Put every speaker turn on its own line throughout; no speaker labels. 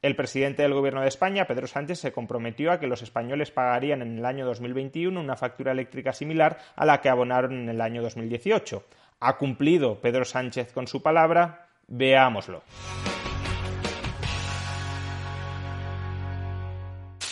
El presidente del Gobierno de España, Pedro Sánchez, se comprometió a que los españoles pagarían en el año 2021 una factura eléctrica similar a la que abonaron en el año 2018. ¿Ha cumplido Pedro Sánchez con su palabra? Veámoslo.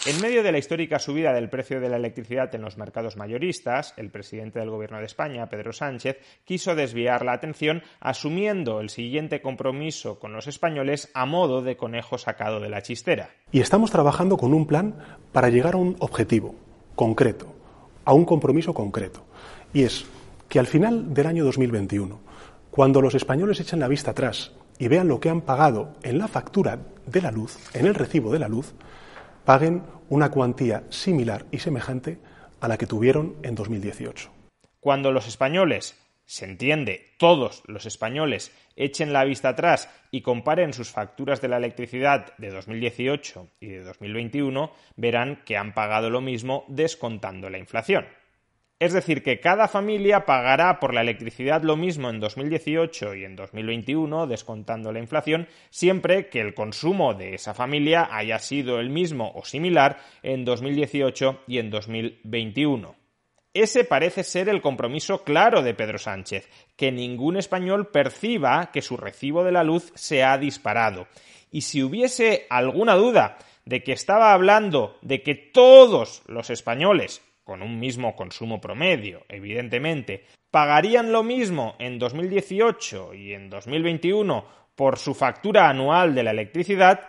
En medio de la histórica subida del precio de la electricidad en los mercados mayoristas, el presidente del Gobierno de España, Pedro Sánchez, quiso desviar la atención asumiendo el siguiente compromiso con los españoles a modo de conejo sacado de la chistera.
Y estamos trabajando con un plan para llegar a un objetivo concreto, a un compromiso concreto. Y es que al final del año 2021, cuando los españoles echan la vista atrás y vean lo que han pagado en la factura de la luz, en el recibo de la luz, paguen una cuantía similar y semejante a la que tuvieron en 2018.
Cuando los españoles, se entiende, todos los españoles, echen la vista atrás y comparen sus facturas de la electricidad de 2018 y de 2021, verán que han pagado lo mismo descontando la inflación. Es decir, que cada familia pagará por la electricidad lo mismo en 2018 y en 2021, descontando la inflación, siempre que el consumo de esa familia haya sido el mismo o similar en 2018 y en 2021. Ese parece ser el compromiso claro de Pedro Sánchez, que ningún español perciba que su recibo de la luz se ha disparado. Y si hubiese alguna duda de que estaba hablando de que todos los españoles con un mismo consumo promedio, evidentemente, pagarían lo mismo en 2018 y en 2021 por su factura anual de la electricidad,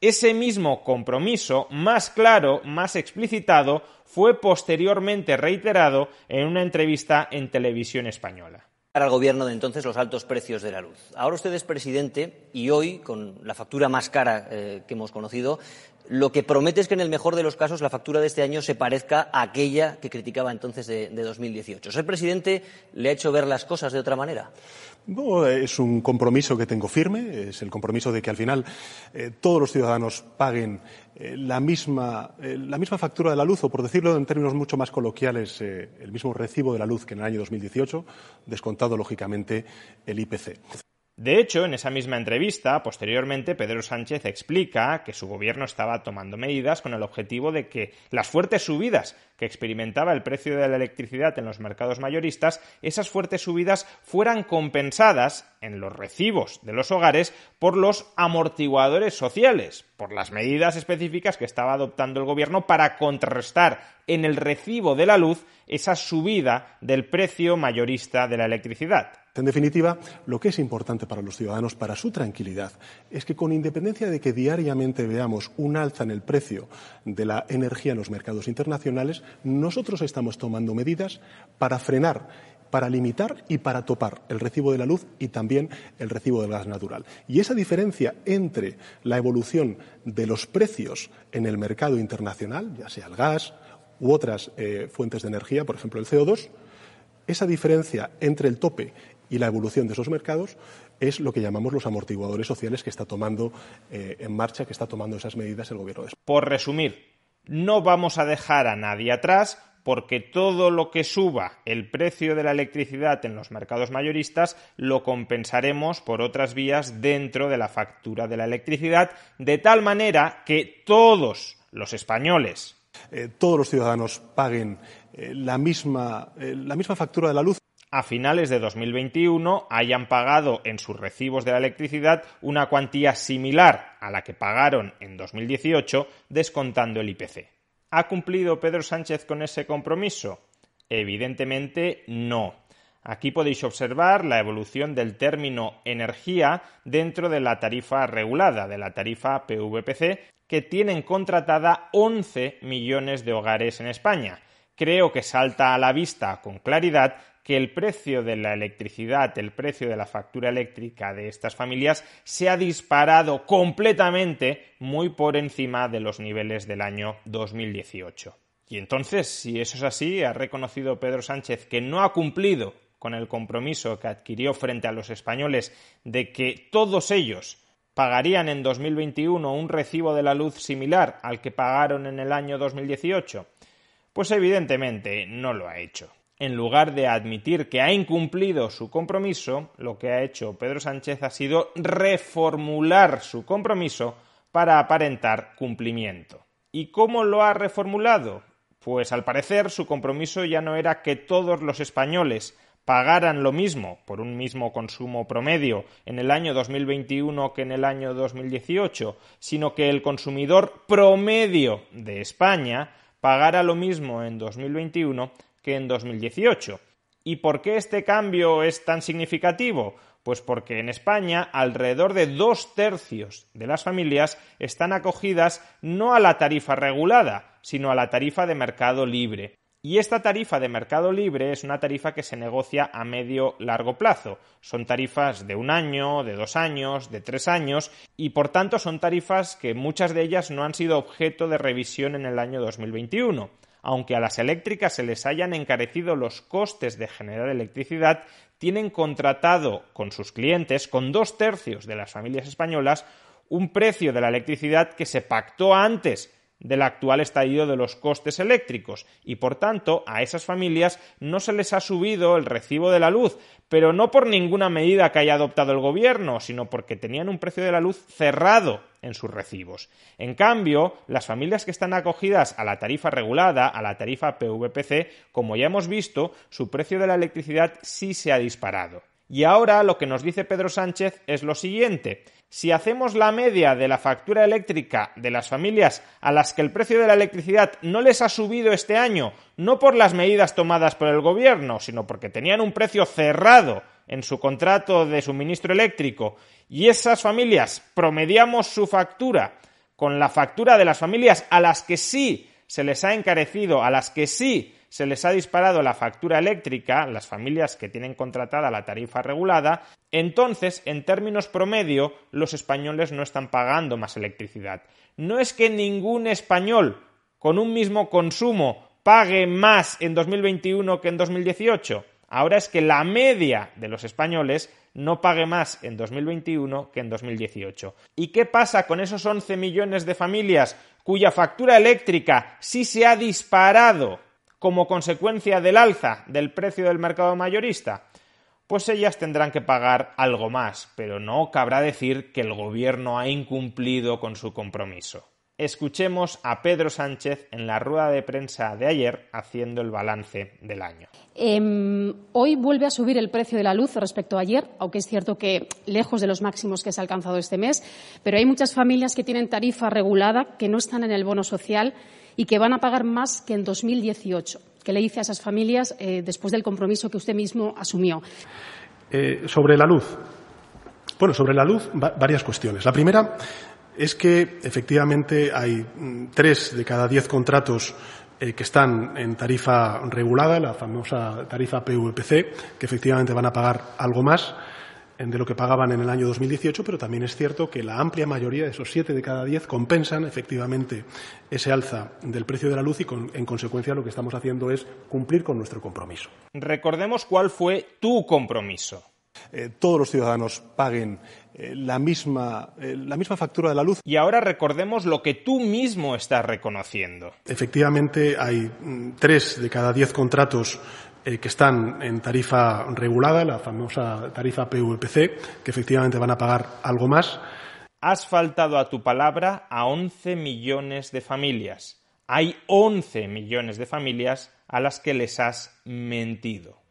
ese mismo compromiso, más claro, más explicitado, fue posteriormente reiterado en una entrevista en televisión española para el gobierno de entonces los altos precios de la luz. Ahora usted es presidente y hoy, con la factura más cara eh, que hemos conocido, lo que promete es que en el mejor de los casos la factura de este año se parezca a aquella que criticaba entonces de, 2018. ¿Ser presidente le ha hecho ver las cosas de otra manera?
No, es un compromiso que tengo firme, es el compromiso de que al final eh, todos los ciudadanos paguen eh, la, misma, eh, la misma factura de la luz, o por decirlo en términos mucho más coloquiales, eh, el mismo recibo de la luz que en el año 2018, descontado lógicamente
el IPC. De hecho, en esa misma entrevista, posteriormente, Pedro Sánchez explica que su gobierno estaba tomando medidas con el objetivo de que las fuertes subidas que experimentaba el precio de la electricidad en los mercados mayoristas, esas fuertes subidas fueran compensadas en los recibos de los hogares por los amortiguadores sociales, por las medidas específicas que estaba adoptando el gobierno para contrarrestar en el recibo de la luz esa subida del precio mayorista de la electricidad. En
definitiva, lo que es importante para los ciudadanos, para su tranquilidad, es que con independencia de que diariamente veamos un alza en el precio de la energía en los mercados internacionales, nosotros estamos tomando medidas para frenar para limitar y para topar el recibo de la luz y también el recibo del gas natural. Y esa diferencia entre la evolución de los precios en el mercado internacional, ya sea el gas u otras eh, fuentes de energía, por ejemplo el CO2, esa diferencia entre el tope y la evolución de esos mercados es lo que llamamos los amortiguadores sociales que está tomando eh, en marcha,
que está tomando esas medidas el gobierno de España. Por resumir, no vamos a dejar a nadie atrás porque todo lo que suba el precio de la electricidad en los mercados mayoristas lo compensaremos por otras vías dentro de la factura de la electricidad, de tal manera que todos los españoles, eh, todos los ciudadanos paguen eh, la, misma, eh, la misma factura de la luz a finales de 2021 hayan pagado en sus recibos de la electricidad una cuantía similar a la que pagaron en 2018 descontando el IPC. ¿Ha cumplido Pedro Sánchez con ese compromiso? Evidentemente no. Aquí podéis observar la evolución del término energía dentro de la tarifa regulada, de la tarifa PVPC, que tienen contratada 11 millones de hogares en España. Creo que salta a la vista con claridad que el precio de la electricidad, el precio de la factura eléctrica de estas familias se ha disparado completamente muy por encima de los niveles del año 2018. Y entonces, si eso es así, ha reconocido Pedro Sánchez que no ha cumplido con el compromiso que adquirió frente a los españoles de que todos ellos pagarían en 2021 un recibo de la luz similar al que pagaron en el año 2018? Pues evidentemente no lo ha hecho en lugar de admitir que ha incumplido su compromiso, lo que ha hecho Pedro Sánchez ha sido reformular su compromiso para aparentar cumplimiento. ¿Y cómo lo ha reformulado? Pues al parecer su compromiso ya no era que todos los españoles pagaran lo mismo por un mismo consumo promedio en el año 2021 que en el año 2018, sino que el consumidor promedio de España pagara lo mismo en 2021 que en 2018. ¿Y por qué este cambio es tan significativo? Pues porque en España alrededor de dos tercios de las familias están acogidas no a la tarifa regulada, sino a la tarifa de mercado libre. Y esta tarifa de mercado libre es una tarifa que se negocia a medio largo plazo. Son tarifas de un año, de dos años, de tres años y por tanto son tarifas que muchas de ellas no han sido objeto de revisión en el año 2021. Aunque a las eléctricas se les hayan encarecido los costes de generar electricidad, tienen contratado con sus clientes, con dos tercios de las familias españolas, un precio de la electricidad que se pactó antes del actual estallido de los costes eléctricos y por tanto a esas familias no se les ha subido el recibo de la luz, pero no por ninguna medida que haya adoptado el gobierno, sino porque tenían un precio de la luz cerrado en sus recibos. En cambio, las familias que están acogidas a la tarifa regulada, a la tarifa PVPC, como ya hemos visto, su precio de la electricidad sí se ha disparado. Y ahora lo que nos dice Pedro Sánchez es lo siguiente. Si hacemos la media de la factura eléctrica de las familias a las que el precio de la electricidad no les ha subido este año, no por las medidas tomadas por el gobierno, sino porque tenían un precio cerrado en su contrato de suministro eléctrico, y esas familias promediamos su factura con la factura de las familias a las que sí se les ha encarecido, a las que sí se les ha disparado la factura eléctrica, las familias que tienen contratada la tarifa regulada, entonces, en términos promedio, los españoles no están pagando más electricidad. No es que ningún español con un mismo consumo pague más en 2021 que en 2018. Ahora es que la media de los españoles no pague más en 2021 que en 2018. ¿Y qué pasa con esos 11 millones de familias cuya factura eléctrica sí se ha disparado como consecuencia del alza del precio del mercado mayorista, pues ellas tendrán que pagar algo más, pero no cabrá decir que el gobierno ha incumplido con su compromiso. Escuchemos a Pedro Sánchez en la rueda de prensa de ayer haciendo el balance del año.
Em, hoy vuelve a subir el precio de la luz respecto a ayer, aunque es cierto que lejos de los máximos que se ha alcanzado este mes, pero hay muchas familias que tienen tarifa regulada, que no están en el bono social y que van a pagar más que en 2018. ¿Qué le dice a esas familias eh, después del compromiso que usted mismo asumió? Eh, sobre la luz. Bueno, sobre la luz, varias cuestiones. La primera es que efectivamente hay mm, tres de cada diez contratos eh, que están en tarifa regulada, la famosa tarifa PVPC, que efectivamente van a pagar algo más eh, de lo que pagaban en el año 2018, pero también es cierto que la amplia mayoría de esos siete de cada diez compensan efectivamente ese alza del precio de la luz y en consecuencia lo que estamos haciendo es cumplir con nuestro compromiso.
Recordemos cuál fue tu compromiso. Eh, todos los ciudadanos paguen eh, eh, la, misma, factura de la luz. Y ahora recordemos lo que tú mismo estás reconociendo.
Efectivamente, hay mm, tres de cada diez contratos que están en tarifa regulada, la famosa tarifa PVPC, que efectivamente van a pagar algo más.
Has faltado a tu palabra a 11 millones de familias. Hay 11 millones de familias a las que les has mentido.